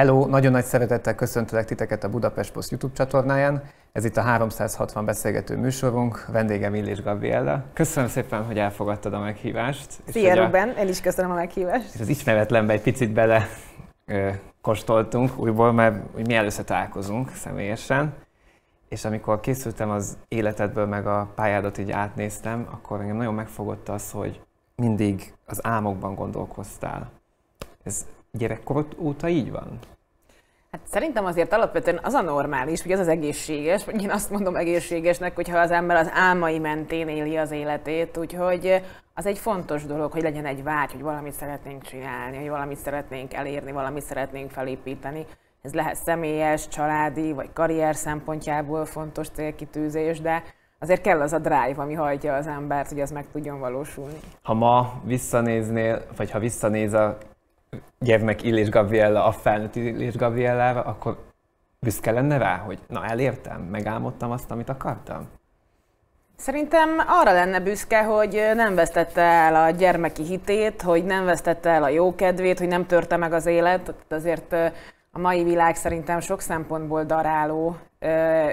Hello, nagyon nagy szeretettel köszöntelek titeket a Budapest Post YouTube csatornáján. Ez itt a 360 beszélgető műsorunk, vendégem Illés Gabriella. Köszönöm szépen, hogy elfogadtad a meghívást. Szia Ruben, a... én is köszönöm a meghívást. És az ismeretlenbe egy picit bele ö, kóstoltunk újból, mert hogy mi először találkozunk személyesen. És amikor készültem az életedből, meg a pályádat így átnéztem, akkor engem nagyon megfogott az, hogy mindig az álmokban gondolkoztál. Ez Gyerekkor óta így van? Hát szerintem azért alapvetően az a normális, hogy az az egészséges, vagy én azt mondom egészségesnek, hogyha az ember az álmai mentén éli az életét, úgyhogy az egy fontos dolog, hogy legyen egy vágy, hogy valamit szeretnénk csinálni, hogy valamit szeretnénk elérni, valamit szeretnénk felépíteni. Ez lehet személyes, családi, vagy karrier szempontjából fontos célkitűzés, de azért kell az a drive, ami hajtja az embert, hogy az meg tudjon valósulni. Ha ma visszanéznél, vagy ha visszanéz a gyermek Illés Gabriella a felnőtt Illés Gabriellával, akkor büszke lenne rá, hogy na elértem, megálmodtam azt, amit akartam? Szerintem arra lenne büszke, hogy nem vesztette el a gyermeki hitét, hogy nem vesztette el a jókedvét, hogy nem törte meg az élet. Azért a mai világ szerintem sok szempontból daráló.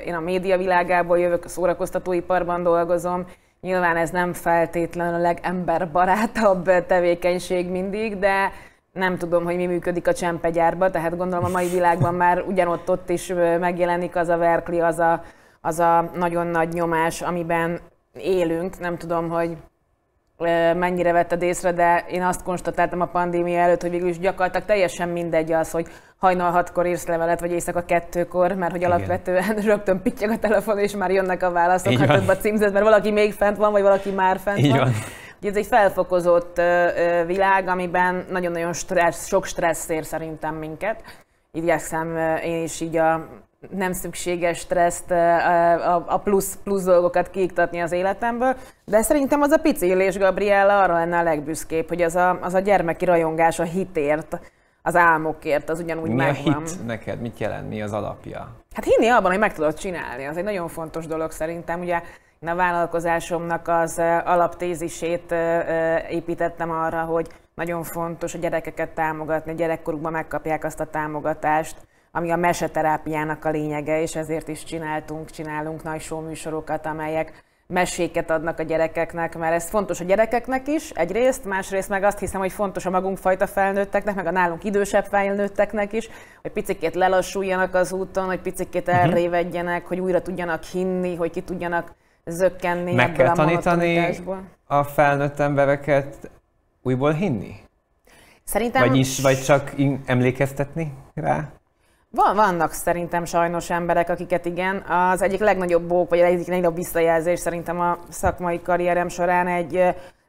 Én a média világából jövök, a szórakoztatóiparban dolgozom. Nyilván ez nem feltétlenül a legemberbarátabb tevékenység mindig, de nem tudom, hogy mi működik a csempegyárban, tehát gondolom a mai világban már ugyanott ott is megjelenik az a verkli, az a, az a nagyon nagy nyomás, amiben élünk. Nem tudom, hogy mennyire vetted észre, de én azt konstatáltam a pandémia előtt, hogy végül is gyakorlatilag teljesen mindegy az, hogy hajnal hatkor írsz levelet, vagy éjszaka kettőkor, mert hogy Igen. alapvetően rögtön pittyeg a telefon, és már jönnek a válaszok, hát a címzet, mert valaki még fent van, vagy valaki már fent Így van. van. Ez egy felfokozott világ, amiben nagyon-nagyon stressz, sok stressz ér szerintem minket. Igyekszem én is így a nem szükséges stresszt, a plusz, plusz dolgokat kiiktatni az életemből, de szerintem az a pici élés Gabriella arra lenne a legbüszkébb, hogy az a, az a gyermeki rajongás a hitért, az álmokért, az ugyanúgy Mi megvan. a hit neked? Mit jelent? Mi az alapja? Hát hinni abban, hogy meg tudod csinálni, az egy nagyon fontos dolog szerintem. Ugye én a vállalkozásomnak az alaptézisét építettem arra, hogy nagyon fontos a gyerekeket támogatni, a gyerekkorukban megkapják azt a támogatást, ami a meseterápiának a lényege, és ezért is csináltunk, csinálunk nagy show műsorokat, amelyek meséket adnak a gyerekeknek, mert ez fontos a gyerekeknek is egyrészt, másrészt meg azt hiszem, hogy fontos a magunk fajta felnőtteknek, meg a nálunk idősebb felnőtteknek is, hogy picikét lelassuljanak az úton, hogy picikét mhm. elrévedjenek, hogy újra tudjanak hinni, hogy ki tudjanak zökkenni Meg ebből kell a tanítani a felnőtt embereket újból hinni? Szerintem... is, vagy csak emlékeztetni rá? Van, vannak szerintem sajnos emberek, akiket igen. Az egyik legnagyobb bók, vagy az egyik legnagyobb visszajelzés szerintem a szakmai karrierem során egy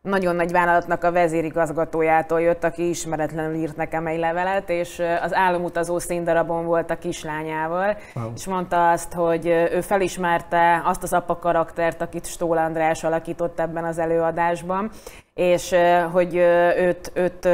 nagyon nagy vállalatnak a vezérigazgatójától jött, aki ismeretlenül írt nekem egy levelet, és az álomutazó színdarabon volt a kislányával, wow. és mondta azt, hogy ő felismerte azt az apa karaktert, akit Stól András alakított ebben az előadásban, és hogy őt, őt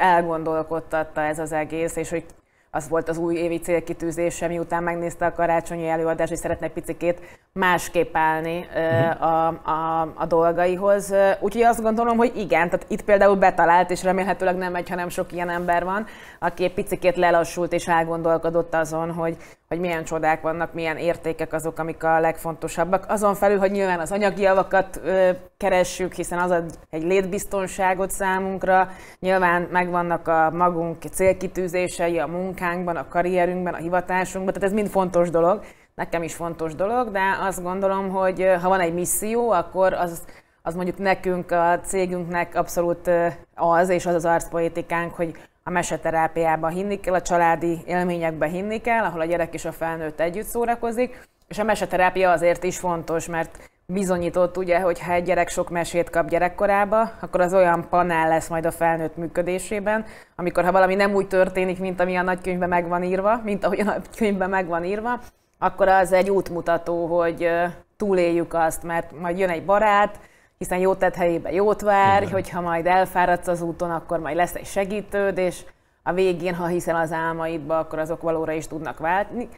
elgondolkodtatta ez az egész, és hogy az volt az új évi célkitűzése, miután megnézte a karácsonyi előadást, és szeretne picikét másképp állni uh a, a, a dolgaihoz. Úgyhogy azt gondolom, hogy igen, tehát itt például betalált, és remélhetőleg nem egy, hanem sok ilyen ember van, aki egy picikét lelassult és elgondolkodott azon, hogy, hogy milyen csodák vannak, milyen értékek azok, amik a legfontosabbak. Azon felül, hogy nyilván az anyagi javakat ö, keressük, hiszen az ad egy létbiztonságot számunkra, nyilván megvannak a magunk célkitűzései a munkánkban, a karrierünkben, a hivatásunkban, tehát ez mind fontos dolog nekem is fontos dolog, de azt gondolom, hogy ha van egy misszió, akkor az, az mondjuk nekünk, a cégünknek abszolút az, és az az arcpolitikánk, hogy a meseterápiában hinni kell, a családi élményekben hinni kell, ahol a gyerek és a felnőtt együtt szórakozik, és a meseterápia azért is fontos, mert bizonyított ugye, hogy ha egy gyerek sok mesét kap gyerekkorába, akkor az olyan panel lesz majd a felnőtt működésében, amikor ha valami nem úgy történik, mint ami a nagykönyvben meg van írva, mint ahogy a nagykönyvben meg van írva, akkor az egy útmutató, hogy túléljük azt, mert majd jön egy barát, hiszen jót tett helyébe jót várj, Igen. hogyha majd elfáradsz az úton, akkor majd lesz egy segítőd, és a végén, ha hiszel az álmaidba, akkor azok valóra is tudnak váltni.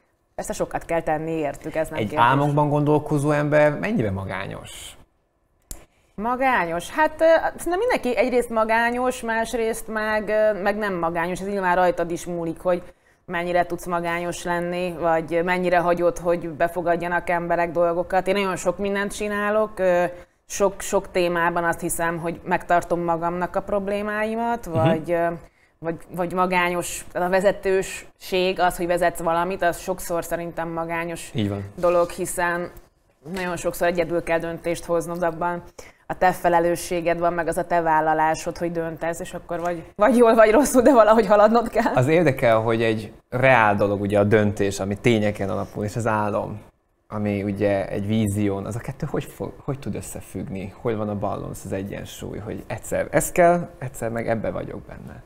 a sokat kell tenni értük, ez nem Egy kérdés. álmokban gondolkozó ember mennyire magányos? Magányos? Hát szerintem mindenki egyrészt magányos, másrészt meg, meg nem magányos. Ez nyilván rajtad is múlik, hogy mennyire tudsz magányos lenni, vagy mennyire hagyod, hogy befogadjanak emberek dolgokat. Én nagyon sok mindent csinálok, sok, sok témában azt hiszem, hogy megtartom magamnak a problémáimat, uh-huh. vagy, vagy, vagy magányos, a vezetőség, az, hogy vezetsz valamit, az sokszor szerintem magányos Így van. dolog, hiszen nagyon sokszor egyedül kell döntést hoznod abban, a te felelősséged van, meg az a te vállalásod, hogy döntesz, és akkor vagy, vagy jól, vagy rosszul, de valahogy haladnod kell. Az érdekel, hogy egy reál dolog ugye a döntés, ami tényeken alapul, és az álom, ami ugye egy vízión, az a kettő hogy, fog, hogy tud összefüggni? Hol van a balansz, az egyensúly, hogy egyszer ez kell, egyszer meg ebbe vagyok benne?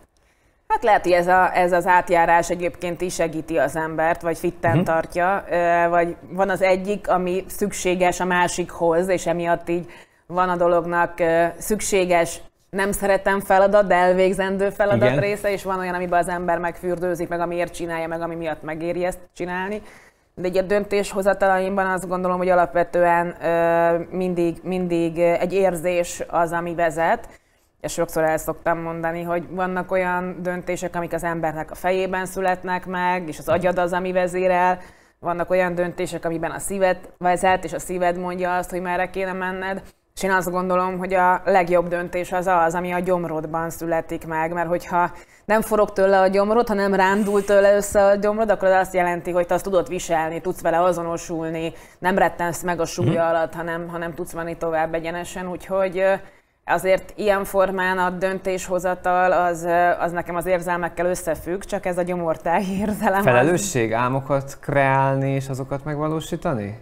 Hát lehet, hogy ez, a, ez az átjárás egyébként is segíti az embert, vagy fitten uh-huh. tartja, vagy van az egyik, ami szükséges a másikhoz, és emiatt így van a dolognak szükséges nem szeretem feladat, de elvégzendő feladat Igen. része, és van olyan, amiben az ember megfürdőzik, meg amiért csinálja, meg ami miatt megéri ezt csinálni. De egy döntéshozatalaimban azt gondolom, hogy alapvetően mindig, mindig egy érzés az, ami vezet. És sokszor el szoktam mondani, hogy vannak olyan döntések, amik az embernek a fejében születnek meg, és az agyad az, ami vezérel. Vannak olyan döntések, amiben a szíved vezet, és a szíved mondja azt, hogy merre kéne menned és én azt gondolom, hogy a legjobb döntés az az, ami a gyomrodban születik meg, mert hogyha nem forog tőle a gyomrod, ha nem rándul tőle össze a gyomrod, akkor az azt jelenti, hogy te azt tudod viselni, tudsz vele azonosulni, nem rettensz meg a súlya mhm. alatt, hanem, hanem tudsz menni tovább egyenesen, úgyhogy azért ilyen formán a döntéshozatal az, az nekem az érzelmekkel összefügg, csak ez a gyomortáj érzelem. Felelősség, az... álmokat kreálni és azokat megvalósítani?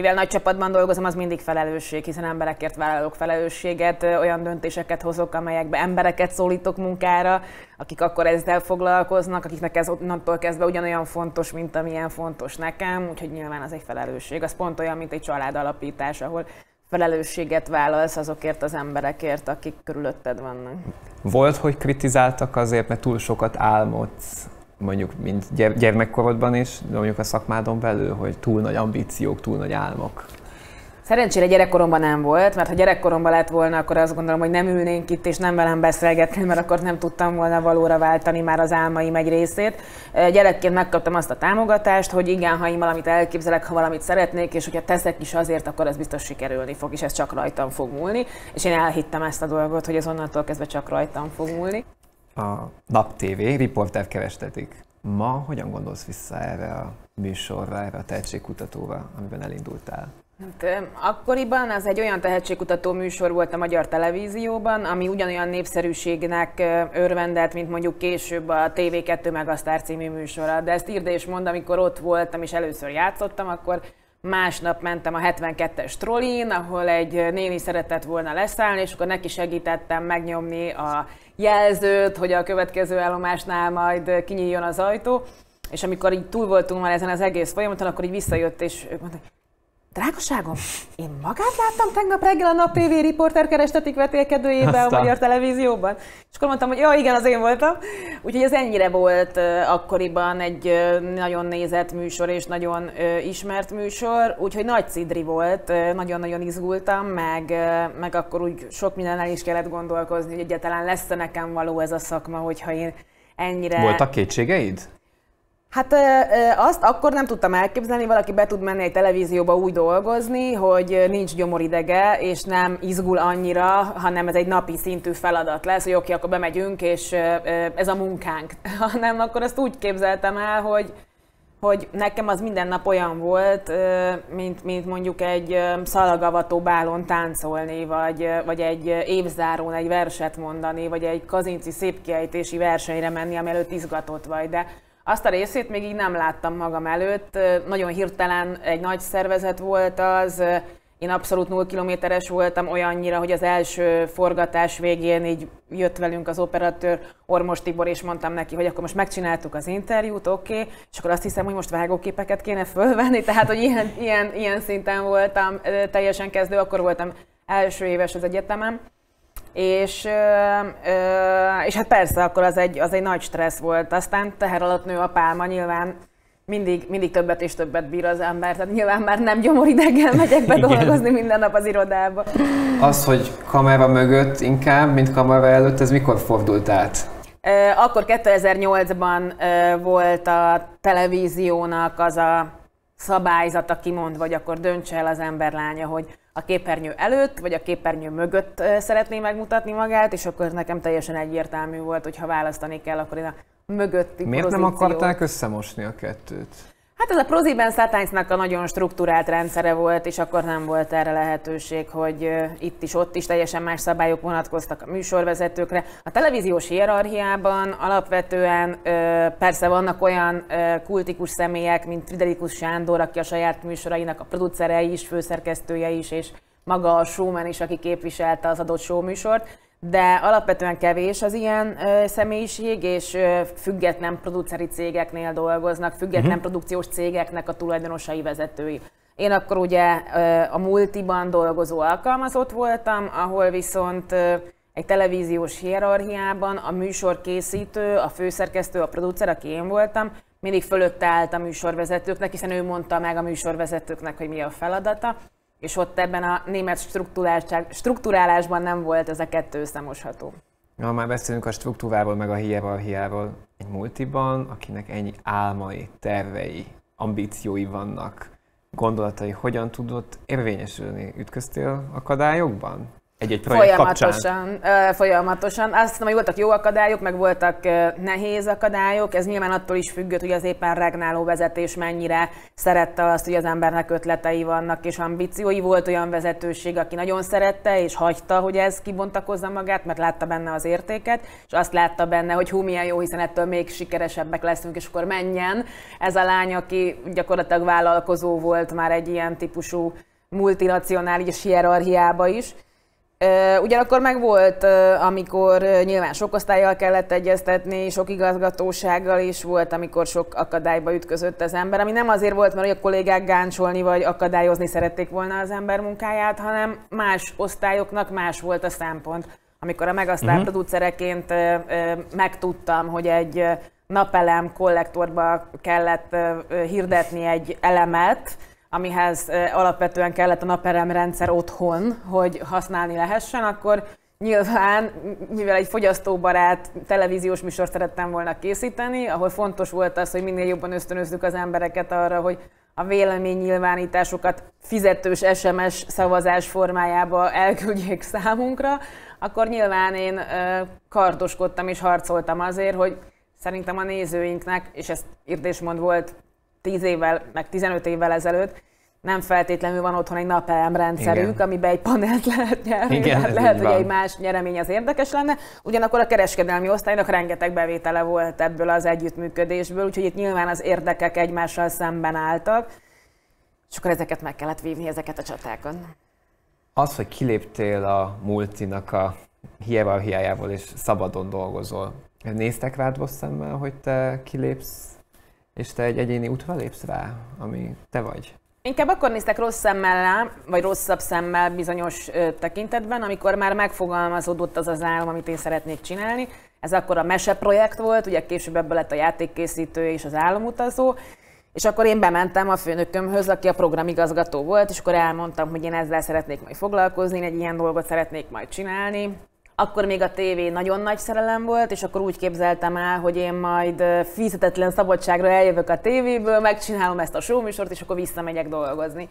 mivel nagy csapatban dolgozom, az mindig felelősség, hiszen emberekért vállalok felelősséget, olyan döntéseket hozok, amelyekbe embereket szólítok munkára, akik akkor ezzel foglalkoznak, akiknek ez onnantól kezdve ugyanolyan fontos, mint amilyen fontos nekem, úgyhogy nyilván az egy felelősség. Az pont olyan, mint egy család alapítás, ahol felelősséget vállalsz azokért az emberekért, akik körülötted vannak. Volt, hogy kritizáltak azért, mert túl sokat álmodsz mondjuk mint gyermekkorodban is, de mondjuk a szakmádon belül, hogy túl nagy ambíciók, túl nagy álmok? Szerencsére gyerekkoromban nem volt, mert ha gyerekkoromban lett volna, akkor azt gondolom, hogy nem ülnénk itt és nem velem beszélgetni, mert akkor nem tudtam volna valóra váltani már az álmaim egy részét. Gyerekként megkaptam azt a támogatást, hogy igen, ha én valamit elképzelek, ha valamit szeretnék, és hogyha teszek is azért, akkor ez biztos sikerülni fog, és ez csak rajtam fog múlni. És én elhittem ezt a dolgot, hogy ez onnantól kezdve csak rajtam fog múlni a Nap TV riporter kerestetik. Ma hogyan gondolsz vissza erre a műsorra, erre a tehetségkutatóra, amiben elindultál? Hát, akkoriban az egy olyan tehetségkutató műsor volt a magyar televízióban, ami ugyanolyan népszerűségnek örvendett, mint mondjuk később a TV2 Star című műsora. De ezt írd és mond, amikor ott voltam és először játszottam, akkor Másnap mentem a 72-es trollin, ahol egy néni szeretett volna leszállni, és akkor neki segítettem megnyomni a jelzőt, hogy a következő állomásnál majd kinyíljon az ajtó. És amikor így túl voltunk már ezen az egész folyamaton, akkor így visszajött, és mondta, Drágoságom, én magát láttam tegnap reggel a nap TV riporter kerestetik vetélkedőjében a Magyar Televízióban. És akkor mondtam, hogy ja, igen, az én voltam. Úgyhogy ez ennyire volt akkoriban egy nagyon nézett műsor és nagyon ismert műsor, úgyhogy nagy cidri volt, nagyon-nagyon izgultam, meg, meg akkor úgy sok minden el is kellett gondolkozni, hogy egyáltalán lesz-e nekem való ez a szakma, hogyha én ennyire... Voltak kétségeid? Hát azt akkor nem tudtam elképzelni, valaki be tud menni egy televízióba úgy dolgozni, hogy nincs gyomoridege, és nem izgul annyira, hanem ez egy napi szintű feladat lesz, hogy oké, okay, akkor bemegyünk, és ez a munkánk. Hanem akkor azt úgy képzeltem el, hogy, hogy nekem az minden nap olyan volt, mint, mint mondjuk egy szalagavató bálon táncolni, vagy, vagy egy évzárón egy verset mondani, vagy egy kazinci szépkiejtési versenyre menni, amelőtt izgatott vagy. De azt a részét még így nem láttam magam előtt. Nagyon hirtelen egy nagy szervezet volt az, én abszolút null kilométeres voltam olyannyira, hogy az első forgatás végén így jött velünk az operatőr Ormos Tibor, és mondtam neki, hogy akkor most megcsináltuk az interjút, oké, okay, és akkor azt hiszem, hogy most vágóképeket kéne fölvenni, tehát hogy ilyen, ilyen, ilyen szinten voltam, teljesen kezdő, akkor voltam első éves az egyetemem. És, ö, ö, és hát persze, akkor az egy, az egy nagy stressz volt. Aztán teher alatt nő a pálma, nyilván mindig, mindig többet és többet bír az ember, tehát nyilván már nem gyomorideggel megyek be dolgozni minden nap az irodába. Az, hogy kamera mögött inkább, mint kamera előtt, ez mikor fordult át? Akkor 2008-ban volt a televíziónak az a szabályzata kimond, vagy akkor döntse el az ember lánya, hogy a képernyő előtt, vagy a képernyő mögött szeretné megmutatni magát, és akkor nekem teljesen egyértelmű volt, hogy ha választani kell, akkor én a mögötti Miért nem akarták összemosni a kettőt? Hát ez a Proziben Satánysznak a nagyon struktúrált rendszere volt, és akkor nem volt erre lehetőség, hogy itt is, ott is teljesen más szabályok vonatkoztak a műsorvezetőkre. A televíziós hierarchiában alapvetően persze vannak olyan kultikus személyek, mint Friderikus Sándor, aki a saját műsorainak a producerei is, főszerkesztője is, és maga a showman is, aki képviselte az adott showműsort, de alapvetően kevés az ilyen ö, személyiség, és ö, független produceri cégeknél dolgoznak, független uh-huh. produkciós cégeknek a tulajdonosai vezetői. Én akkor ugye ö, a multiban dolgozó alkalmazott voltam, ahol viszont ö, egy televíziós hierarchiában a műsorkészítő, a főszerkesztő, a producer, aki én voltam, mindig fölött állt a műsorvezetőknek, hiszen ő mondta meg a műsorvezetőknek, hogy mi a feladata és ott ebben a német struktúrálásban nem volt ez a kettő összemosható. Na, már beszélünk a struktúrával, meg a hiával Egy multiban, akinek ennyi álmai, tervei, ambíciói vannak, gondolatai hogyan tudott érvényesülni? Ütköztél akadályokban? egy-egy projekt folyamatosan, kapcsán? Ö, folyamatosan. Azt hiszem, hogy voltak jó akadályok, meg voltak ö, nehéz akadályok. Ez nyilván attól is függött, hogy az éppen regnáló vezetés mennyire szerette azt, hogy az embernek ötletei vannak és ambíciói. Volt olyan vezetőség, aki nagyon szerette és hagyta, hogy ez kibontakozza magát, mert látta benne az értéket, és azt látta benne, hogy hú, milyen jó, hiszen ettől még sikeresebbek leszünk, és akkor menjen. Ez a lány, aki gyakorlatilag vállalkozó volt már egy ilyen típusú multinacionális hierarchiába is Ugyanakkor meg volt, amikor nyilván sok osztályjal kellett egyeztetni, sok igazgatósággal is volt, amikor sok akadályba ütközött az ember, ami nem azért volt, mert a kollégák gáncsolni vagy akadályozni szerették volna az ember munkáját, hanem más osztályoknak más volt a szempont. Amikor a megasztár uh-huh. Mhm. producereként megtudtam, hogy egy napelem kollektorba kellett hirdetni egy elemet, amihez alapvetően kellett a rendszer otthon, hogy használni lehessen, akkor Nyilván, mivel egy fogyasztóbarát televíziós műsort szerettem volna készíteni, ahol fontos volt az, hogy minél jobban ösztönözzük az embereket arra, hogy a véleménynyilvánításokat fizetős SMS szavazás formájába elküldjék számunkra, akkor nyilván én kardoskodtam és harcoltam azért, hogy szerintem a nézőinknek, és ezt érdésmond volt 10 évvel, meg 15 évvel ezelőtt, nem feltétlenül van otthon egy napelem rendszerünk, Igen. amiben egy panelt lehet nyerni, Igen, hát lehet, hogy van. egy más nyeremény az érdekes lenne. Ugyanakkor a kereskedelmi osztálynak rengeteg bevétele volt ebből az együttműködésből, úgyhogy itt nyilván az érdekek egymással szemben álltak, és akkor ezeket meg kellett vívni, ezeket a csatákon. Az, hogy kiléptél a multinak a hiájából, és szabadon dolgozol, néztek rád rossz szemmel, hogy te kilépsz és te egy egyéni útra lépsz rá, ami te vagy. Inkább akkor néztek rossz szemmel rá, vagy rosszabb szemmel bizonyos ö, tekintetben, amikor már megfogalmazódott az az álom, amit én szeretnék csinálni. Ez akkor a meseprojekt volt, ugye később ebből lett a játékkészítő és az álomutazó. És akkor én bementem a főnökömhöz, aki a programigazgató volt, és akkor elmondtam, hogy én ezzel szeretnék majd foglalkozni, én egy ilyen dolgot szeretnék majd csinálni akkor még a tévé nagyon nagy szerelem volt, és akkor úgy képzeltem el, hogy én majd fizetetlen szabadságra eljövök a tévéből, megcsinálom ezt a showműsort, és akkor visszamegyek dolgozni.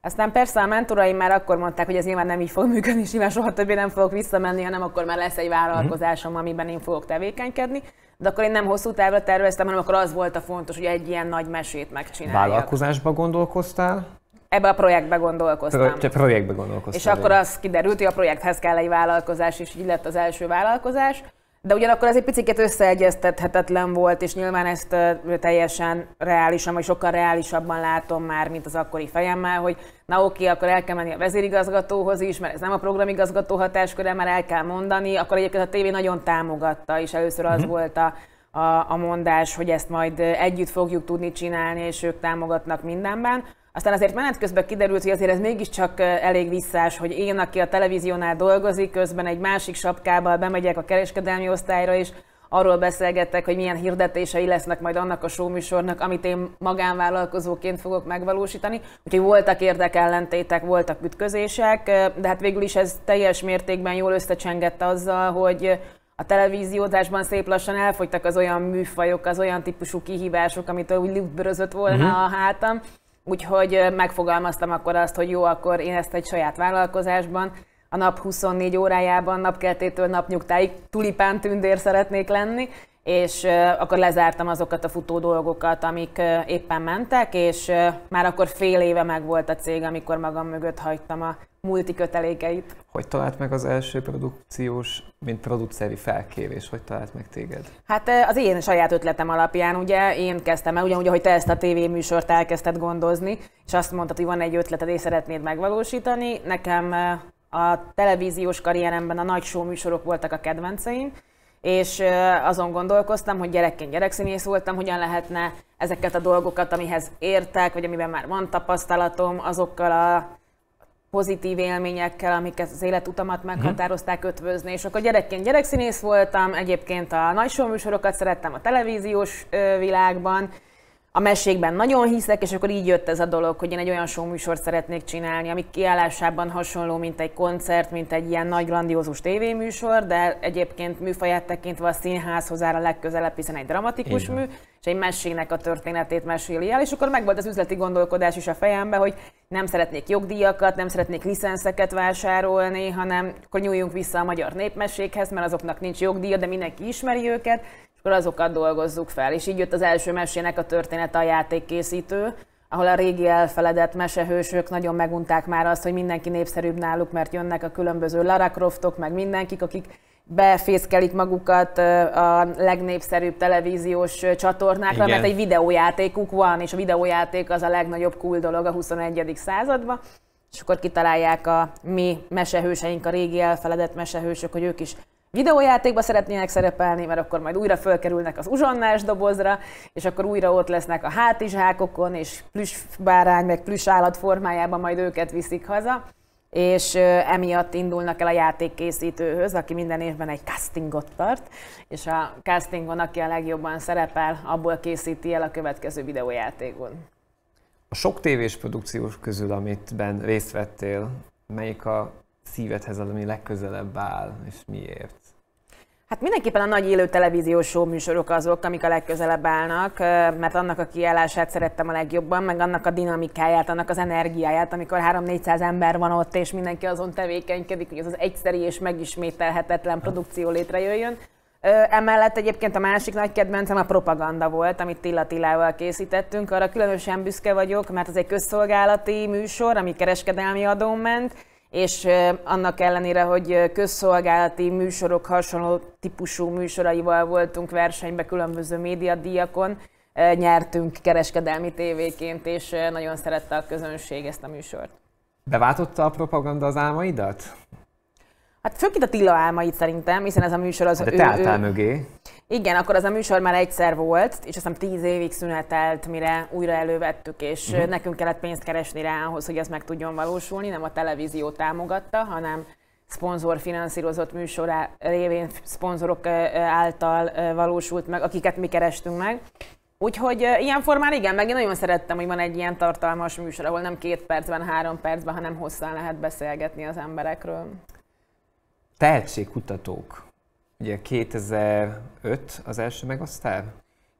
Aztán persze a mentoraim már akkor mondták, hogy ez nyilván nem így fog működni, és nyilván soha többé nem fogok visszamenni, hanem akkor már lesz egy vállalkozásom, mhm. amiben én fogok tevékenykedni. De akkor én nem hosszú távra terveztem, hanem akkor az volt a fontos, hogy egy ilyen nagy mesét megcsináljak. Vállalkozásba gondolkoztál? Ebbe a projektbe gondolkoztam. Pro, projektbe gondolkoztam. És akkor az kiderült, hogy a projekthez kell egy vállalkozás, és így lett az első vállalkozás. De ugyanakkor ez egy picit összeegyeztethetetlen volt, és nyilván ezt teljesen reálisan, vagy sokkal reálisabban látom már, mint az akkori fejemmel, hogy na oké, okay, akkor el kell menni a vezérigazgatóhoz is, mert ez nem a programigazgató hatásköre, már el kell mondani. Akkor egyébként a tévé nagyon támogatta, és először az mhm. volt a, a, a mondás, hogy ezt majd együtt fogjuk tudni csinálni, és ők támogatnak mindenben. Aztán azért menet közben kiderült, hogy azért ez mégiscsak elég visszás, hogy én, aki a televíziónál dolgozik, közben egy másik sapkával bemegyek a kereskedelmi osztályra, és arról beszélgettek, hogy milyen hirdetései lesznek majd annak a showműsornak, amit én magánvállalkozóként fogok megvalósítani. Úgyhogy voltak érdekellentétek, voltak ütközések, de hát végül is ez teljes mértékben jól összecsengett azzal, hogy a televíziózásban szép lassan elfogytak az olyan műfajok, az olyan típusú kihívások, amitől úgy lübbörözött volna uh-huh. a hátam Úgyhogy megfogalmaztam akkor azt, hogy jó, akkor én ezt egy saját vállalkozásban, a nap 24 órájában, napkeltétől napnyugtáig tulipán tündér szeretnék lenni, és akkor lezártam azokat a futó dolgokat, amik éppen mentek, és már akkor fél éve meg volt a cég, amikor magam mögött hagytam a multi kötelékeit. Hogy talált meg az első produkciós, mint produceri felkérés? Hogy talált meg téged? Hát az én saját ötletem alapján, ugye én kezdtem el, ugyanúgy, ahogy te ezt a tévéműsort elkezdted gondozni, és azt mondtad, hogy van egy ötleted, és szeretnéd megvalósítani. Nekem a televíziós karrieremben a nagy show műsorok voltak a kedvenceim, és azon gondolkoztam, hogy gyerekként gyerekszínész voltam, hogyan lehetne ezeket a dolgokat, amihez értek, vagy amiben már van tapasztalatom, azokkal a pozitív élményekkel, amiket az életutamat mhm. meghatározták ötvözni. És akkor gyerekként gyerekszínész voltam, egyébként a nagy műsorokat szerettem a televíziós világban, a mesékben nagyon hiszek, és akkor így jött ez a dolog, hogy én egy olyan műsort szeretnék csinálni, ami kiállásában hasonló, mint egy koncert, mint egy ilyen nagy grandiózus tévéműsor, de egyébként műfaját tekintve a színházhoz áll a legközelebb, hiszen egy dramatikus Igen. mű, és egy mesének a történetét meséli el, és akkor megvolt az üzleti gondolkodás is a fejemben, hogy nem szeretnék jogdíjakat, nem szeretnék licenszeket vásárolni, hanem akkor nyúljunk vissza a magyar népmesékhez, mert azoknak nincs jogdíja, de mindenki ismeri őket, akkor azokat dolgozzuk fel. És így jött az első mesének a története a játékkészítő, ahol a régi elfeledett mesehősök nagyon megunták már azt, hogy mindenki népszerűbb náluk, mert jönnek a különböző Lara Croftok, meg mindenkik, akik befészkelik magukat a legnépszerűbb televíziós csatornákra, Igen. mert egy videójátékuk van, és a videójáték az a legnagyobb cool dolog a 21. században, és akkor kitalálják a mi mesehőseink, a régi elfeledett mesehősök, hogy ők is videójátékba szeretnének szerepelni, mert akkor majd újra fölkerülnek az uzsonnás dobozra, és akkor újra ott lesznek a hátizsákokon, és plusz bárány, meg plusz állat formájában majd őket viszik haza és emiatt indulnak el a játékkészítőhöz, aki minden évben egy castingot tart, és a castingon, aki a legjobban szerepel, abból készíti el a következő videójátékon. A sok tévés produkciós közül, amitben részt vettél, melyik a szívedhez az, ami legközelebb áll, és miért? Hát mindenképpen a nagy élő televíziós show műsorok azok, amik a legközelebb állnak, mert annak a kiállását szerettem a legjobban, meg annak a dinamikáját, annak az energiáját, amikor 3-400 ember van ott, és mindenki azon tevékenykedik, hogy az az egyszeri és megismételhetetlen produkció létrejöjjön. Emellett egyébként a másik nagy kedvencem a propaganda volt, amit Tilla Tilával készítettünk. Arra különösen büszke vagyok, mert ez egy közszolgálati műsor, ami kereskedelmi adón ment, és annak ellenére, hogy közszolgálati műsorok hasonló típusú műsoraival voltunk versenybe különböző médiadíjakon, nyertünk kereskedelmi tévéként, és nagyon szerette a közönség ezt a műsort. Beváltotta a propaganda az álmaidat? Hát főként a Tilla álmait szerintem, hiszen ez a műsor az hát De ő, te álltál ő... mögé. Igen, akkor az a műsor már egyszer volt, és aztán tíz évig szünetelt, mire újra elővettük, és uh-huh. nekünk kellett pénzt keresni rá ahhoz, hogy ez meg tudjon valósulni. Nem a televízió támogatta, hanem szponzor finanszírozott műsor révén szponzorok által valósult meg, akiket mi kerestünk meg. Úgyhogy ilyen formán igen, meg én nagyon szerettem, hogy van egy ilyen tartalmas műsor, ahol nem két percben, három percben, hanem hosszan lehet beszélgetni az emberekről. Tehetségkutatók Ugye 2005 az első megosztár?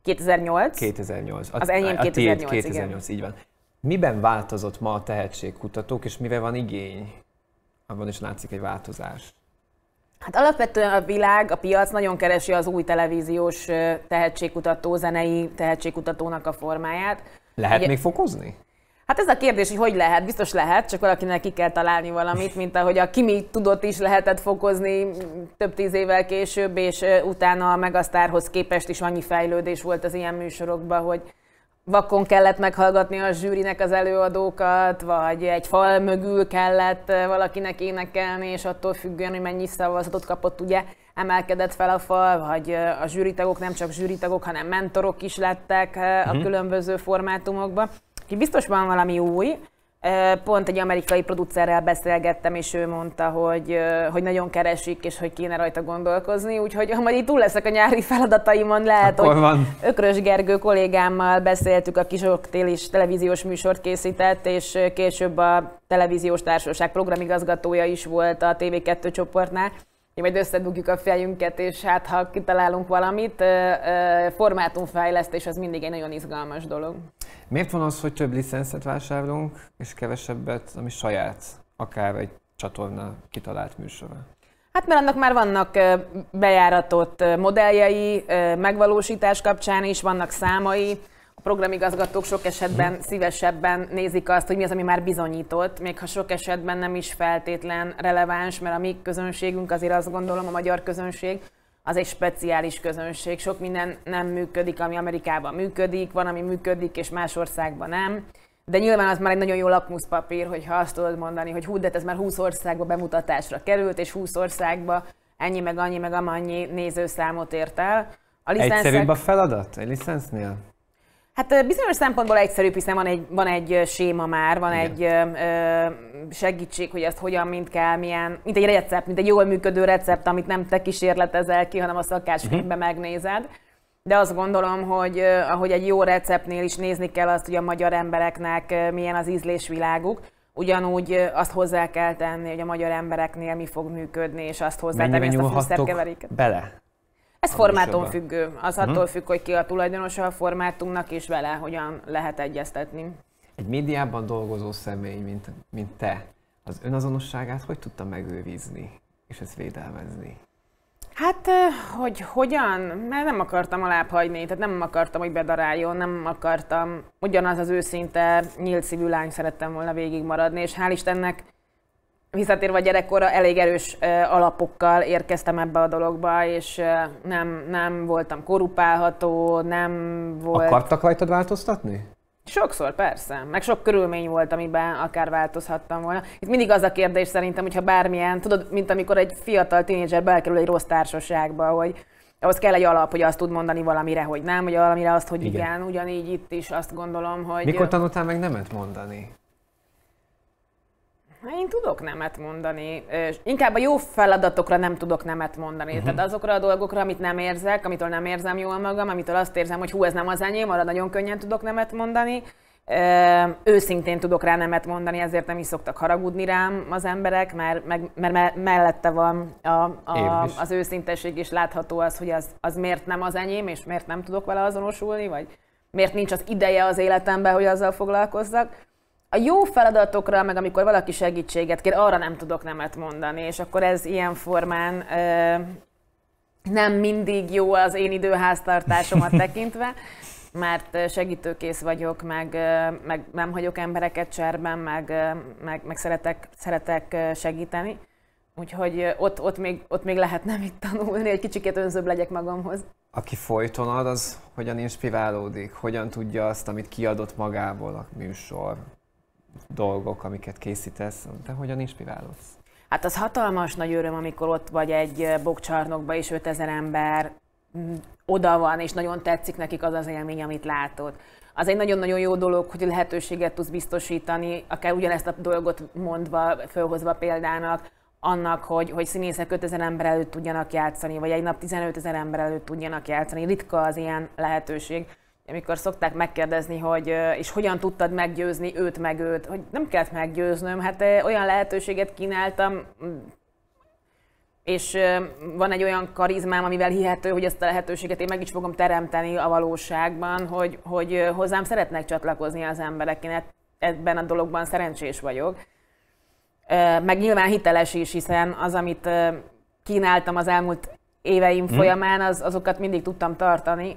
2008. 2008. A, az enyém 2008, a tiéd 2008, igen. így van. Miben változott ma a tehetségkutatók, és mire van igény? Abban is látszik egy változás. Hát alapvetően a világ, a piac nagyon keresi az új televíziós tehetségkutató, zenei tehetségkutatónak a formáját. Lehet Ugye, még fokozni? Hát ez a kérdés, hogy hogy lehet, biztos lehet, csak valakinek ki kell találni valamit, mint ahogy a Kimi tudott is lehetett fokozni több tíz évvel később, és utána a Megasztárhoz képest is annyi fejlődés volt az ilyen műsorokban, hogy vakon kellett meghallgatni a zsűrinek az előadókat, vagy egy fal mögül kellett valakinek énekelni, és attól függően, hogy mennyi szavazatot kapott, ugye emelkedett fel a fal, vagy a zsűritagok nem csak zsűritagok, hanem mentorok is lettek a mhm. különböző formátumokban. Ki biztos van valami új. Pont egy amerikai producerrel beszélgettem, és ő mondta, hogy, hogy nagyon keresik, és hogy kéne rajta gondolkozni, úgyhogy ha majd itt túl leszek a nyári feladataimon, lehet, Akkor hogy van. Ökrös Gergő kollégámmal beszéltük, a sok is televíziós műsort készített, és később a televíziós társaság programigazgatója is volt a TV2 csoportnál, majd összedugjuk a fejünket, és hát ha kitalálunk valamit, formátumfejlesztés az mindig egy nagyon izgalmas dolog. Miért van az, hogy több licenszet vásárolunk, és kevesebbet, ami saját, akár egy csatorna kitalált műsora? Hát mert annak már vannak bejáratott modelljei, megvalósítás kapcsán is, vannak számai, programigazgatók sok esetben mhm. szívesebben nézik azt, hogy mi az, ami már bizonyított, még ha sok esetben nem is feltétlen releváns, mert a mi közönségünk azért azt gondolom, a magyar közönség, az egy speciális közönség. Sok minden nem működik, ami Amerikában működik, van, ami működik, és más országban nem. De nyilván az már egy nagyon jó lakmuszpapír, hogyha azt tudod mondani, hogy hú, de ez már 20 országba bemutatásra került, és 20 országba ennyi, meg annyi, meg amannyi nézőszámot ért el. A licenszek... Egyszerűbb a feladat egy licensznél? Hát bizonyos szempontból egyszerű, hiszen van egy, van egy séma már, van Igen. egy ö, segítség, hogy ezt hogyan, mint kell, milyen, mint egy recept, mint egy jól működő recept, amit nem te kísérletezel ki, hanem a szakáskönyvben uh-huh. Mhm. megnézed. De azt gondolom, hogy ahogy egy jó receptnél is nézni kell azt, hogy a magyar embereknek milyen az ízlésviláguk, ugyanúgy azt hozzá kell tenni, hogy a magyar embereknél mi fog működni, és azt hozzá tenni, ezt a fűszert bele ez formátumfüggő. Az mhm. attól uh-huh. függ, hogy ki a tulajdonosa a formátumnak, és vele hogyan lehet egyeztetni. Egy médiában dolgozó személy, mint, mint te, az önazonosságát hogy tudta megőrizni, és ezt védelmezni? Hát, hogy hogyan? Mert nem akartam a hagyni, tehát nem akartam, hogy bedaráljon, nem akartam. Ugyanaz az őszinte, nyílt szívű lány szerettem volna végigmaradni, és hál' Istennek visszatérve a gyerekkorra, elég erős alapokkal érkeztem ebbe a dologba, és nem, nem voltam korupálható, nem volt... Akartak rajtad változtatni? Sokszor, persze. Meg sok körülmény volt, amiben akár változhattam volna. Itt mindig az a kérdés szerintem, hogyha bármilyen, tudod, mint amikor egy fiatal tínédzser belkerül egy rossz társaságba, hogy ahhoz kell egy alap, hogy azt tud mondani valamire, hogy nem, vagy valamire azt, hogy igen. igen. Ugyanígy itt is azt gondolom, hogy... Mikor tanultál meg nemet mondani? Én tudok nemet mondani. És inkább a jó feladatokra nem tudok nemet mondani. Uh-huh. Tehát azokra a dolgokra, amit nem érzek, amitől nem érzem jól magam, amitől azt érzem, hogy hú, ez nem az enyém, arra nagyon könnyen tudok nemet mondani. Ö, őszintén tudok rá nemet mondani, ezért nem is szoktak haragudni rám az emberek, mert, meg, mert mellette van a, a, az őszinteség, és látható az, hogy az, az miért nem az enyém, és miért nem tudok vele azonosulni, vagy miért nincs az ideje az életemben, hogy azzal foglalkozzak a jó feladatokra, meg amikor valaki segítséget kér, arra nem tudok nemet mondani, és akkor ez ilyen formán ö, nem mindig jó az én időháztartásomat tekintve, mert segítőkész vagyok, meg, meg nem hagyok embereket cserben, meg, meg, meg szeretek, szeretek segíteni. Úgyhogy ott, ott, még, ott még lehetne itt tanulni, egy kicsikét önzőbb legyek magamhoz. Aki folyton ad, az hogyan inspirálódik? Hogyan tudja azt, amit kiadott magából a műsor? dolgok, amiket készítesz, de hogyan inspirálódsz? Hát az hatalmas nagy öröm, amikor ott vagy egy eh, bokcsarnokba, és 5000 ember mm, oda van, és nagyon tetszik nekik az az élmény, amit látod. Az egy nagyon-nagyon jó dolog, hogy lehetőséget tudsz biztosítani, akár ugyanezt a dolgot mondva, fölhozva példának, annak, hogy, hogy színészek 5000 ember előtt tudjanak játszani, vagy egy nap 15 ezer ember előtt tudjanak játszani. Ritka az ilyen lehetőség amikor szokták megkérdezni, hogy és hogyan tudtad meggyőzni őt meg őt, hogy nem kellett meggyőznöm, hát olyan lehetőséget kínáltam, mm, és van egy olyan karizmám, amivel hihető, hogy ezt a lehetőséget én meg is fogom teremteni a valóságban, hogy, hogy hozzám szeretnek csatlakozni az emberek, én e-, ebben a dologban szerencsés vagyok. Meg nyilván hiteles is, hiszen az, amit kínáltam az elmúlt éveim hmm. folyamán, az, azokat mindig tudtam tartani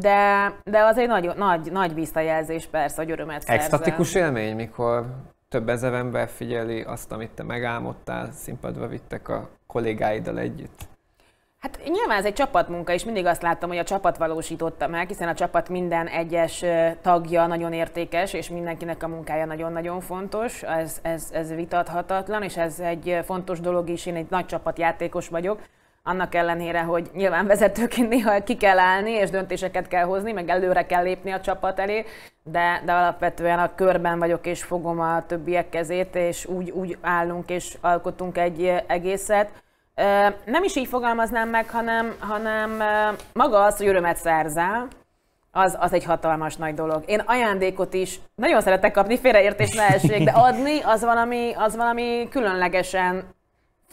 de, de az egy nagy, nagy, nagy visszajelzés persze, hogy örömet szerzem. Extatikus élmény, mikor több ezer ember figyeli azt, amit te megálmodtál, színpadra vittek a kollégáiddal együtt. Hát nyilván ez egy csapatmunka, és mindig azt láttam, hogy a csapat valósította meg, hiszen a csapat minden egyes tagja nagyon értékes, és mindenkinek a munkája nagyon-nagyon fontos, ez, ez, ez vitathatatlan, és ez egy fontos dolog is, én egy nagy csapatjátékos vagyok, annak ellenére, hogy nyilván vezetőként néha ki kell állni, és döntéseket kell hozni, meg előre kell lépni a csapat elé, de, de alapvetően a körben vagyok, és fogom a többiek kezét, és úgy, úgy állunk, és alkotunk egy egészet. Nem is így fogalmaznám meg, hanem, hanem maga az, hogy örömet szerzel, az, az egy hatalmas nagy dolog. Én ajándékot is nagyon szeretek kapni, félreértés ne de adni az valami, az valami különlegesen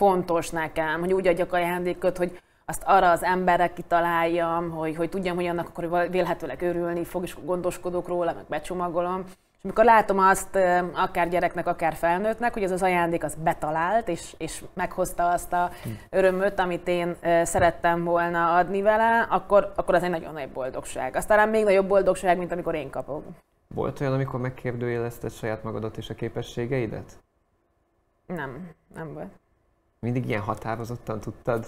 fontos nekem, hogy úgy adjak ajándékot, hogy azt arra az emberre kitaláljam, hogy, hogy tudjam, hogy annak akkor vélhetőleg örülni fog, és gondoskodok róla, meg becsomagolom. És amikor látom azt, akár gyereknek, akár felnőttnek, hogy ez az ajándék az betalált, és, és meghozta azt a örömöt, amit én szerettem volna adni vele, akkor, akkor az egy nagyon nagy boldogság. Aztán talán még nagyobb boldogság, mint amikor én kapok. Volt olyan, amikor megkérdőjelezted saját magadat és a képességeidet? Nem, nem volt. Mindig ilyen határozottan tudtad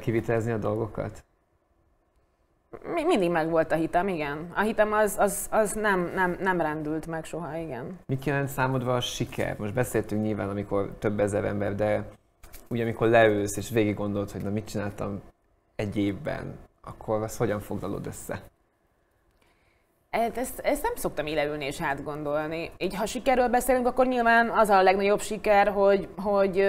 kivitelezni a dolgokat? Mi, meg megvolt a hitem, igen. A hitem az, az, az nem, nem, nem rendült meg soha, igen. Mit jelent számodra a siker? Most beszéltünk nyilván, amikor több ezer ember, de úgy, amikor leülsz és végig gondolod, hogy na mit csináltam egy évben, akkor azt hogyan foglalod össze? Ezt, ezt nem szoktam ileülni és átgondolni. Így, ha sikerről beszélünk, akkor nyilván az a legnagyobb siker, hogy, hogy,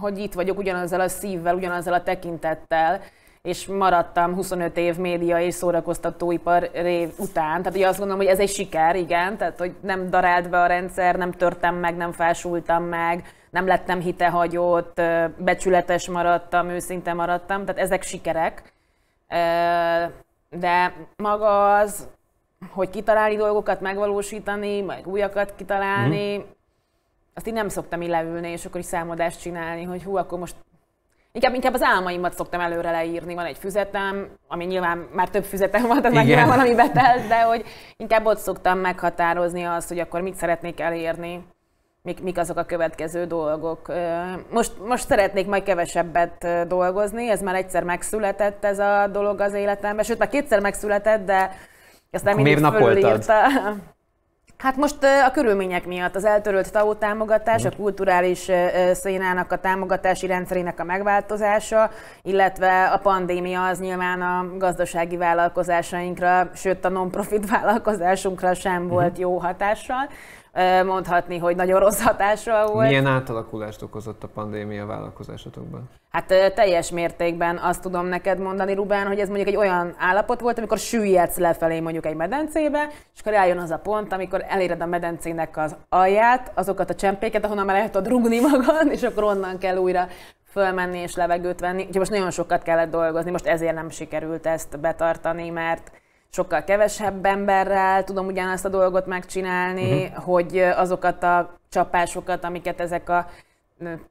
hogy itt vagyok ugyanazzal a szívvel, ugyanazzal a tekintettel, és maradtam 25 év média és szórakoztatóipar rév után. Tehát ugye azt gondolom, hogy ez egy siker, igen, tehát hogy nem darált be a rendszer, nem törtem meg, nem fásultam meg, nem lettem hitehagyott, becsületes maradtam, őszinte maradtam, tehát ezek sikerek. De maga az, hogy kitalálni dolgokat, megvalósítani, meg újakat kitalálni, mm. azt így nem szoktam így leülni, és akkor is számodást csinálni, hogy hú, akkor most Inkább, inkább az álmaimat szoktam előre leírni, van egy füzetem, ami nyilván már több füzetem volt, az nyilván valami betelt, de hogy inkább ott szoktam meghatározni azt, hogy akkor mit szeretnék elérni, mik, mik azok a következő dolgok. Most, most szeretnék majd kevesebbet dolgozni, ez már egyszer megszületett ez a dolog az életemben, sőt már kétszer megszületett, de nem Miért napoltad? Hát most a körülmények miatt az eltörölt TAO támogatás, a hm. kulturális szénának a támogatási rendszerének a megváltozása, illetve a pandémia az nyilván a gazdasági vállalkozásainkra, sőt a non-profit vállalkozásunkra sem hm. volt jó hatással mondhatni, hogy nagyon rossz hatással volt. Milyen átalakulást okozott a pandémia vállalkozásokban? Hát teljes mértékben azt tudom neked mondani, Rubán, hogy ez mondjuk egy olyan állapot volt, amikor süllyedsz lefelé mondjuk egy medencébe, és akkor eljön az a pont, amikor eléred a medencének az alját, azokat a csempéket, ahonnan már lehet rugni magad, és akkor onnan kell újra fölmenni és levegőt venni. Úgyhogy most nagyon sokat kellett dolgozni, most ezért nem sikerült ezt betartani, mert sokkal kevesebb emberrel tudom ugyanazt a dolgot megcsinálni, uh-huh. hogy azokat a csapásokat, amiket ezek a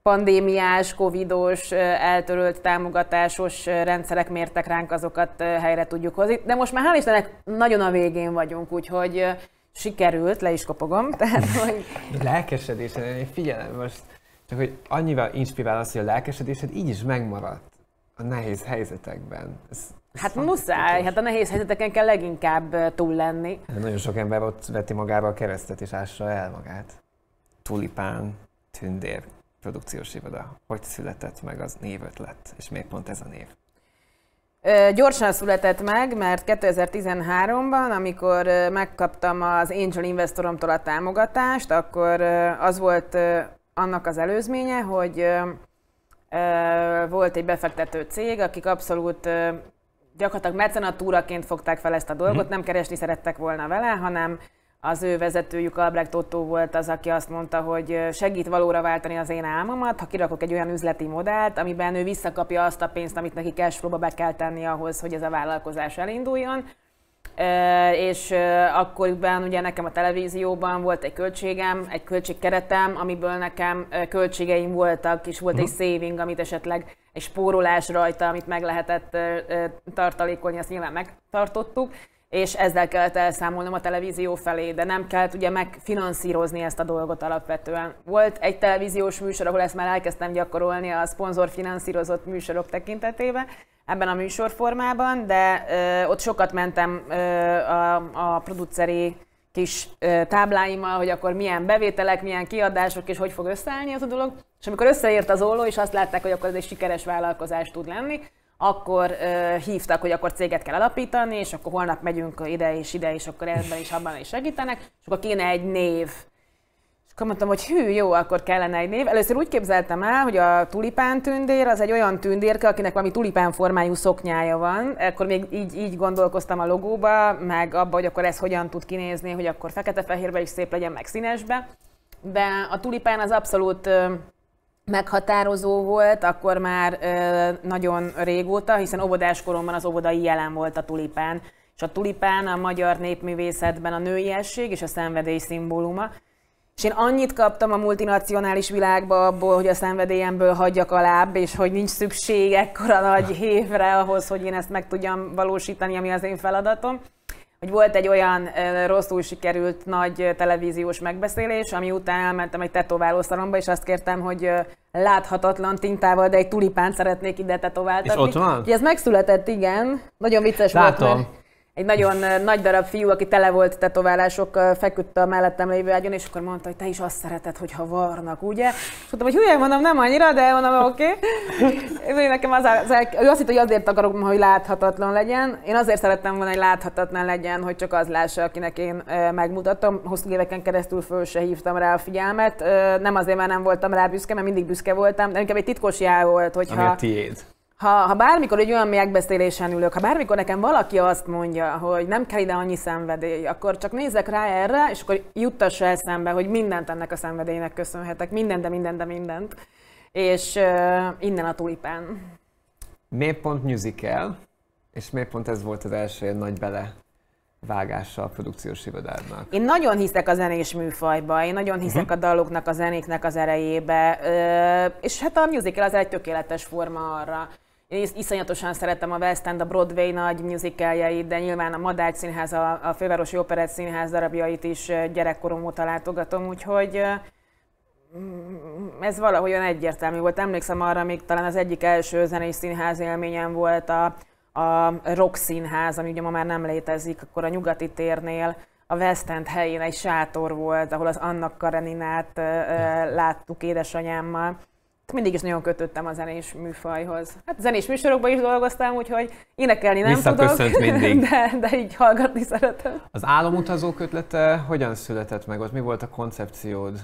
pandémiás, covidos, eltörölt támogatásos rendszerek mértek ránk, azokat helyre tudjuk hozni. De most már hál' Istennek nagyon a végén vagyunk, úgyhogy sikerült, le is kopogom. Tehát, hogy... Lelkesedésed, figyelem most, csak hogy annyival inspirál az, hogy a lelkesedésed így is megmaradt a nehéz helyzetekben. Ez Hát muszáj, hát a nehéz helyzeteken kell leginkább túl lenni. Hát nagyon sok ember ott veti magába a keresztet és ássa el magát. Tulipán, tündér, produkciós iroda. Hogy született meg az névötlet, és miért pont ez a név? Ö, gyorsan született meg, mert 2013-ban, amikor megkaptam az angel investoromtól a támogatást, akkor az volt annak az előzménye, hogy volt egy befektető cég, akik abszolút gyakorlatilag mecenatúraként fogták fel ezt a dolgot, mhm. nem keresni szerettek volna vele, hanem az ő vezetőjük Albrecht Otto volt az, aki azt mondta, hogy segít valóra váltani az én álmomat, ha kirakok egy olyan üzleti modellt, amiben ő visszakapja azt a pénzt, amit neki cashflow be kell tenni ahhoz, hogy ez a vállalkozás elinduljon és akkoriban ugye nekem a televízióban volt egy költségem, egy költségkeretem, amiből nekem költségeim voltak, és volt uh-huh. egy mhm. saving, amit esetleg egy spórolás rajta, amit meg lehetett tartalékolni, azt nyilván megtartottuk és ezzel kellett elszámolnom a televízió felé, de nem kellett ugye megfinanszírozni ezt a dolgot alapvetően. Volt egy televíziós műsor, ahol ezt már elkezdtem gyakorolni a szponzorfinanszírozott műsorok tekintetében, ebben a műsorformában, de ö, ott sokat mentem ö, a, a produceri kis ö, tábláimmal, hogy akkor milyen bevételek, milyen kiadások, és hogy fog összeállni az a dolog. És amikor összeért az olló, és azt látták, hogy akkor ez egy sikeres vállalkozás tud lenni, akkor uh, hívtak, hogy akkor céget kell alapítani, és akkor holnap megyünk ide és ide, és akkor ebben is abban is segítenek, és akkor kéne egy név. És akkor mondtam, hogy hű, jó, akkor kellene egy név. Először úgy képzeltem el, hogy a tulipán tündér az egy olyan tündérke, akinek valami tulipán formájú szoknyája van. Akkor még így, így gondolkoztam a logóba, meg abba, hogy akkor ez hogyan tud kinézni, hogy akkor fekete-fehérbe is szép legyen, meg színesbe. De a tulipán az abszolút meghatározó volt, akkor már ö, nagyon régóta, hiszen óvodáskoromban koromban az óvodai jelen volt a tulipán. És a tulipán a magyar népművészetben a nőiesség és a szenvedély szimbóluma. És én annyit kaptam a multinacionális világba abból, hogy a szenvedélyemből hagyjak láb, és hogy nincs szükség ekkora nagy hévre ahhoz, hogy én ezt meg tudjam valósítani, ami az én feladatom hogy volt egy olyan rosszul sikerült nagy televíziós megbeszélés, ami után elmentem egy tetoválószalomba, és azt kértem, hogy láthatatlan tintával, de egy tulipánt szeretnék ide tetováltatni. És ott van? ez megszületett, igen. Nagyon vicces Látom. volt. Mert egy nagyon nagy darab fiú, aki tele volt tetoválások feküdt a mellettem lévő ágyon, és akkor mondta, hogy te is azt szereted, hogyha varnak, ugye? És mondtam, hogy hülye, mondom, nem annyira, de mondom, oké. Okay. nekem az, az, az, azt hitt, hogy azért akarok, hogy láthatatlan legyen. Én azért szerettem volna, hogy láthatatlan legyen, hogy csak az lássa, akinek én megmutatom. Hosszú éveken keresztül föl se hívtam rá a figyelmet. Nem azért, mert nem voltam rá büszke, mert mindig büszke voltam, de inkább egy titkos jár volt, hogyha... Ami a tiéd ha, ha bármikor egy olyan megbeszélésen ülök, ha bármikor nekem valaki azt mondja, hogy nem kell ide annyi szenvedély, akkor csak nézek rá erre, és akkor juttassa el szembe, hogy mindent ennek a szenvedélynek köszönhetek, minden, de minden, de mindent. És uh, innen a tulipán. Miért pont musical, és miért pont ez volt az első nagy bele vágása a produkciós irodának. Én nagyon hiszek a zenés műfajba, én nagyon hiszek uh-huh. a daloknak, a zenéknek az erejébe, és hát a musical az egy tökéletes forma arra. Én is, iszonyatosan szeretem a West End, a Broadway nagy musicaljait, de nyilván a Madács Színház, a, a Fővárosi Operett Színház darabjait is gyerekkorom óta látogatom, úgyhogy mm, ez valahogy olyan egyértelmű volt. Emlékszem arra, még talán az egyik első zenei színház élményem volt a, a Rock Színház, ami ugye ma már nem létezik, akkor a Nyugati térnél a West End helyén egy sátor volt, ahol az Anna Kareninát láttuk édesanyámmal, mindig is nagyon kötöttem a zenés műfajhoz. Hát zenés műsorokban is dolgoztam, úgyhogy énekelni nem tudok, mindig. De, de így hallgatni szeretem. Az álomutazók ötlete hogyan született meg? Ott mi volt a koncepciód?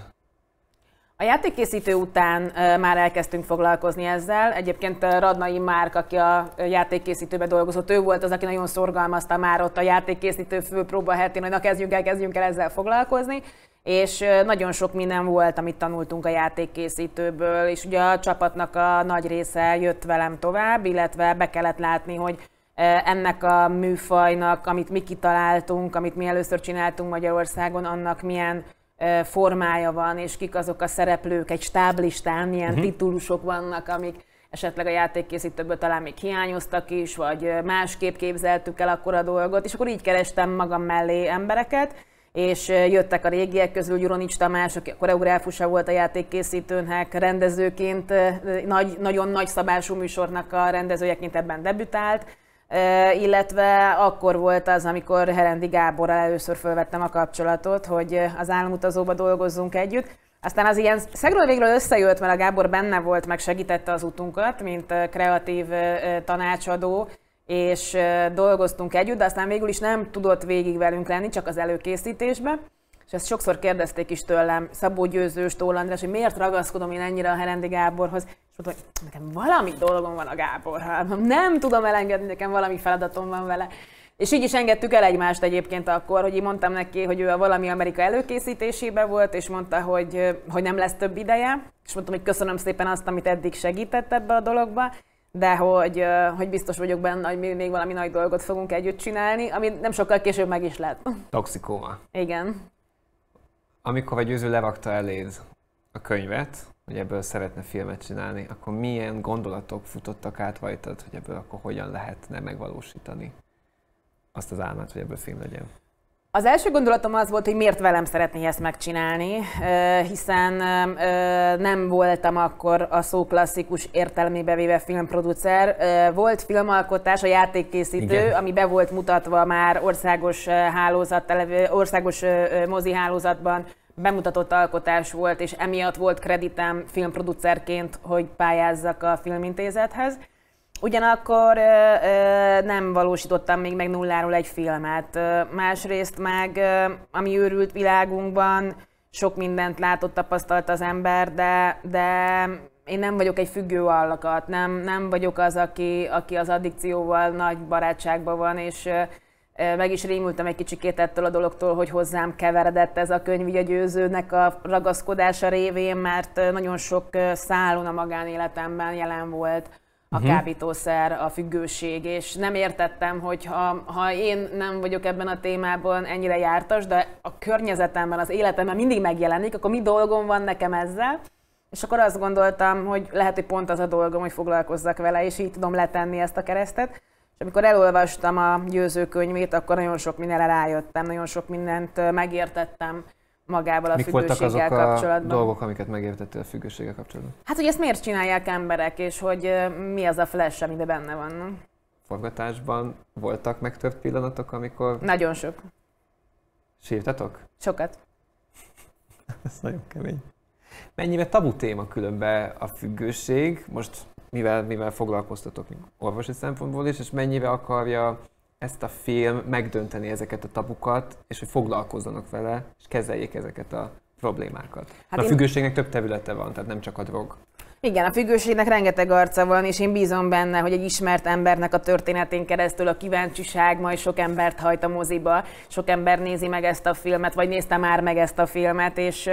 A játékkészítő után már elkezdtünk foglalkozni ezzel. Egyébként Radnai Márk, aki a játékkészítőbe dolgozott, ő volt az, aki nagyon szorgalmazta már ott a játékkészítő főpróba hetén, hogy na kezdjünk el, kezdjünk el ezzel foglalkozni és nagyon sok minden volt, amit tanultunk a játékkészítőből, és ugye a csapatnak a nagy része jött velem tovább, illetve be kellett látni, hogy ennek a műfajnak, amit mi kitaláltunk, amit mi először csináltunk Magyarországon, annak milyen formája van, és kik azok a szereplők, egy stáblistán milyen uh-huh. titulusok vannak, amik esetleg a játékkészítőből talán még hiányoztak is, vagy másképp képzeltük el akkor a dolgot, és akkor így kerestem magam mellé embereket, és jöttek a régiek közül, Gyuronics Tamás, aki a koreográfusa volt a játékkészítőnek, rendezőként, nagy, nagyon nagy szabású műsornak a rendezőjeként ebben debütált, illetve akkor volt az, amikor Herendi Gábor először felvettem a kapcsolatot, hogy az államutazóba dolgozzunk együtt. Aztán az ilyen szegről végről összejött, mert a Gábor benne volt, meg segítette az utunkat, mint kreatív tanácsadó, és dolgoztunk együtt, de aztán végül is nem tudott végig velünk lenni, csak az előkészítésbe. És ezt sokszor kérdezték is tőlem, Szabó Győző, Stól András, hogy miért ragaszkodom én ennyire a Herendi Gáborhoz. És mondtam, hogy nekem valami dolgom van a Gáborral, nem tudom elengedni, nekem valami feladatom van vele. És így is engedtük el egymást egyébként akkor, hogy én mondtam neki, hogy ő a valami Amerika előkészítésébe volt, és mondta, hogy, hogy nem lesz több ideje. És mondtam, hogy köszönöm szépen azt, amit eddig segített ebbe a dologba, de hogy, hogy biztos vagyok benne, hogy mi még valami nagy dolgot fogunk együtt csinálni, ami nem sokkal később meg is lett. Toxikóma. Igen. Amikor a győző levakta eléd a könyvet, hogy ebből szeretne filmet csinálni, akkor milyen gondolatok futottak át rajtad, hogy ebből akkor hogyan lehetne megvalósítani azt az álmát, hogy ebből film legyen? Az első gondolatom az volt, hogy miért velem szeretné ezt megcsinálni, hiszen nem voltam akkor a szó klasszikus értelmébe véve filmproducer. Volt filmalkotás, a játékkészítő, Igen. ami be volt mutatva már országos hálózat, országos mozi hálózatban, bemutatott alkotás volt, és emiatt volt kreditem filmproducerként, hogy pályázzak a filmintézethez. Ugyanakkor ö, ö, nem valósítottam még meg nulláról egy filmet. Ö, másrészt meg, ö, ami őrült világunkban, sok mindent látott, tapasztalt az ember, de, de én nem vagyok egy függő allakat, nem, nem vagyok az, aki, aki az addikcióval nagy barátságban van, és ö, meg is rémültem egy kicsikét ettől a dologtól, hogy hozzám keveredett ez a könyv a győzőnek a ragaszkodása révén, mert nagyon sok szálon a magánéletemben jelen volt a mhm. kábítószer, a függőség, és nem értettem, hogy ha, ha én nem vagyok ebben a témában ennyire jártas, de a környezetemben, az életemben mindig megjelenik, akkor mi dolgom van nekem ezzel? És akkor azt gondoltam, hogy lehet, hogy pont az a dolgom, hogy foglalkozzak vele, és így tudom letenni ezt a keresztet. És amikor elolvastam a győzőkönyvét, akkor nagyon sok mindenre rájöttem, nagyon sok mindent megértettem magával a Mik függőséggel voltak azok kapcsolatban. A dolgok, amiket megértettél a függőséggel kapcsolatban? Hát, hogy ezt miért csinálják emberek, és hogy mi az a flash, amiben benne van. Forgatásban voltak megtört pillanatok, amikor... Nagyon sok. Sírtatok? Sokat. Ez nagyon kemény. Mennyire tabu téma különben a függőség, most mivel, mivel foglalkoztatok orvosi szempontból is, és mennyire akarja ezt a film megdönteni ezeket a tabukat, és hogy foglalkozzanak vele, és kezeljék ezeket a problémákat. Hát a én... több területe van, tehát nem csak a drog. Igen, a függőségnek rengeteg arca van, és én bízom benne, hogy egy ismert embernek a történetén keresztül a kíváncsiság majd sok embert hajt a moziba, sok ember nézi meg ezt a filmet, vagy nézte már meg ezt a filmet, és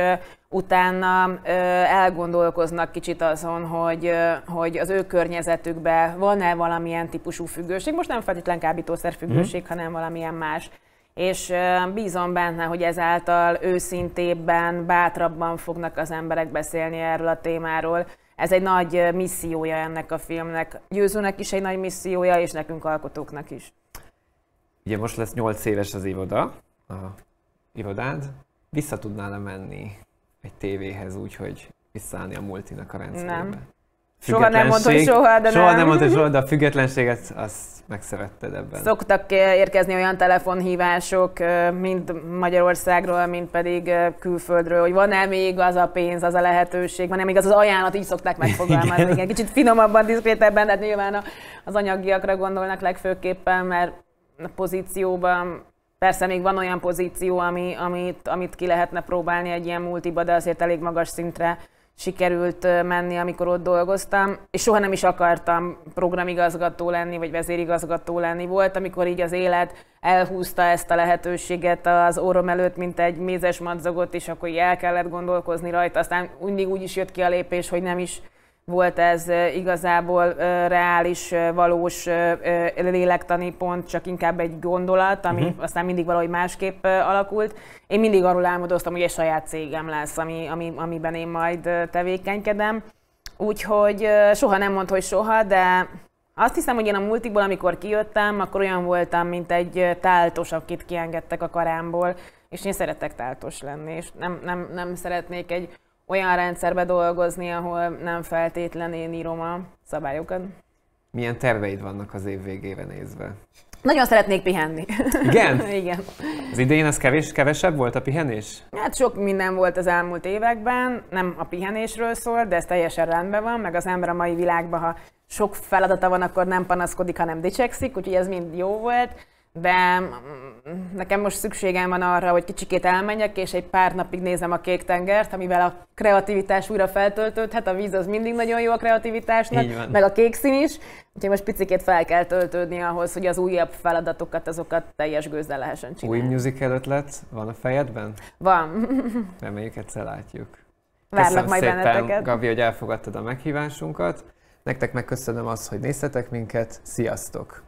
utána elgondolkoznak kicsit azon, hogy, hogy az ő környezetükben van-e valamilyen típusú függőség, most nem feltétlen függőség, mm. hanem valamilyen más és bízom benne, hogy ezáltal őszintébben, bátrabban fognak az emberek beszélni erről a témáról, ez egy nagy missziója ennek a filmnek. Győzőnek is egy nagy missziója, és nekünk alkotóknak is. Ugye most lesz 8 éves az ivoda, a ivodád. Vissza tudnál -e menni egy tévéhez úgy, hogy visszaállni a multinak a rendszerébe? Nem. Soha nem mondta, hogy soha, de soha nem. nem mondta, soha, de a függetlenséget azt megszeretted ebben. Szoktak érkezni olyan telefonhívások, mint Magyarországról, mint pedig külföldről, hogy van-e még az a pénz, az a lehetőség, van-e még az az ajánlat, így szokták megfogalmazni. Igen. Igen. Kicsit finomabban, diszkrétebben, de nyilván az anyagiakra gondolnak legfőképpen, mert a pozícióban Persze még van olyan pozíció, ami, amit, amit ki lehetne próbálni egy ilyen multiba, de azért elég magas szintre sikerült menni, amikor ott dolgoztam, és soha nem is akartam programigazgató lenni, vagy vezérigazgató lenni. Volt, amikor így az élet elhúzta ezt a lehetőséget az orrom előtt, mint egy mézes madzagot, és akkor így el kellett gondolkozni rajta. Aztán mindig úgy is jött ki a lépés, hogy nem is volt ez igazából reális, valós lélektani pont, csak inkább egy gondolat, ami uh-huh. aztán mindig valahogy másképp alakult. Én mindig arról álmodoztam, hogy egy saját cégem lesz, ami, ami, amiben én majd tevékenykedem. Úgyhogy soha nem mondta, hogy soha, de azt hiszem, hogy én a multikból, amikor kijöttem, akkor olyan voltam, mint egy táltos, akit kiengedtek a karámból, és én szeretek táltos lenni, és nem, nem, nem szeretnék egy olyan rendszerbe dolgozni, ahol nem feltétlen én írom a szabályokat. Milyen terveid vannak az év végére nézve? Nagyon szeretnék pihenni. Igen? Igen. Az idén ez kevés, kevesebb volt a pihenés? Hát sok minden volt az elmúlt években, nem a pihenésről szól, de ez teljesen rendben van, meg az ember a mai világban, ha sok feladata van, akkor nem panaszkodik, hanem dicsekszik, úgyhogy ez mind jó volt de mm, mm, nekem most szükségem van arra, hogy kicsikét elmenjek, és egy pár napig nézem a kék tengert, amivel a kreativitás újra feltöltődhet, a víz az mindig nagyon jó a kreativitásnak, meg a kék szín is, úgyhogy most picikét fel kell töltődni ahhoz, hogy az újabb feladatokat, azokat teljes gőzzel lehessen csinálni. Új musical ötlet van a fejedben? Van. Reméljük egyszer látjuk. Várlak majd szépen, benneteket. Gabi, hogy elfogadtad a meghívásunkat. Nektek megköszönöm azt, hogy néztetek minket. Sziasztok!